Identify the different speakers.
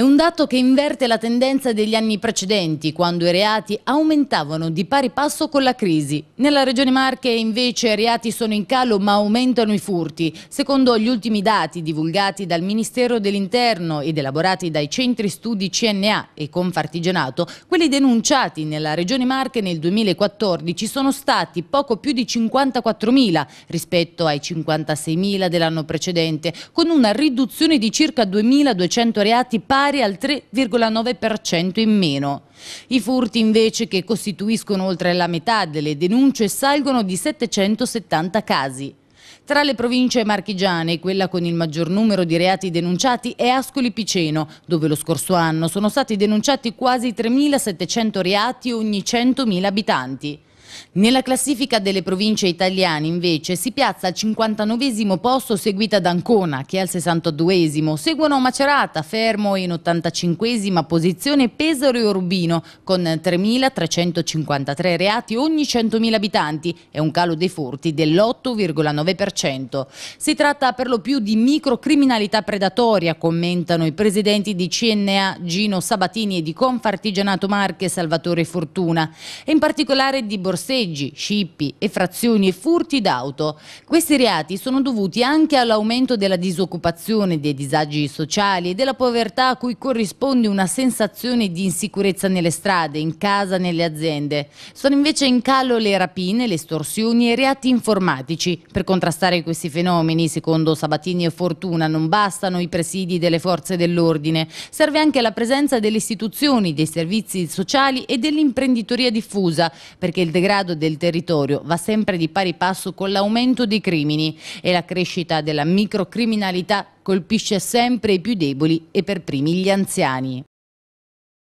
Speaker 1: È un dato che inverte la tendenza degli anni precedenti, quando i reati aumentavano di pari passo con la crisi. Nella regione Marche invece i reati sono in calo ma aumentano i furti. Secondo gli ultimi dati divulgati dal Ministero dell'Interno ed elaborati dai centri studi CNA e Confartigianato, quelli denunciati nella regione Marche nel 2014 sono stati poco più di 54.000 rispetto ai 56.000 dell'anno precedente, con una riduzione di circa 2.200 reati pari pari al 3,9% in meno. I furti invece, che costituiscono oltre la metà delle denunce, salgono di 770 casi. Tra le province marchigiane, quella con il maggior numero di reati denunciati è Ascoli Piceno, dove lo scorso anno sono stati denunciati quasi 3.700 reati ogni 100.000 abitanti. Nella classifica delle province italiane invece si piazza al 59 posto seguita da Ancona che è al 62 seguono Macerata, Fermo in 85 posizione Pesaro e Urbino con 3.353 reati ogni 100.000 abitanti e un calo dei furti dell'8,9%. Si tratta per lo più di microcriminalità predatoria commentano i presidenti di CNA Gino Sabatini e di Confartigianato Marche Salvatore Fortuna e in particolare di Borsellino borseggi, scippi, effrazioni e furti d'auto. Questi reati sono dovuti anche all'aumento della disoccupazione, dei disagi sociali e della povertà a cui corrisponde una sensazione di insicurezza nelle strade, in casa, nelle aziende. Sono invece in calo le rapine, le estorsioni e i reati informatici. Per contrastare questi fenomeni, secondo Sabatini e Fortuna, non bastano i presidi delle forze dell'ordine. Serve anche la presenza delle istituzioni, dei servizi sociali e dell'imprenditoria diffusa, perché il degrado degrado del territorio va sempre di pari passo con l'aumento dei crimini e la crescita della microcriminalità colpisce sempre i più deboli e per primi gli anziani.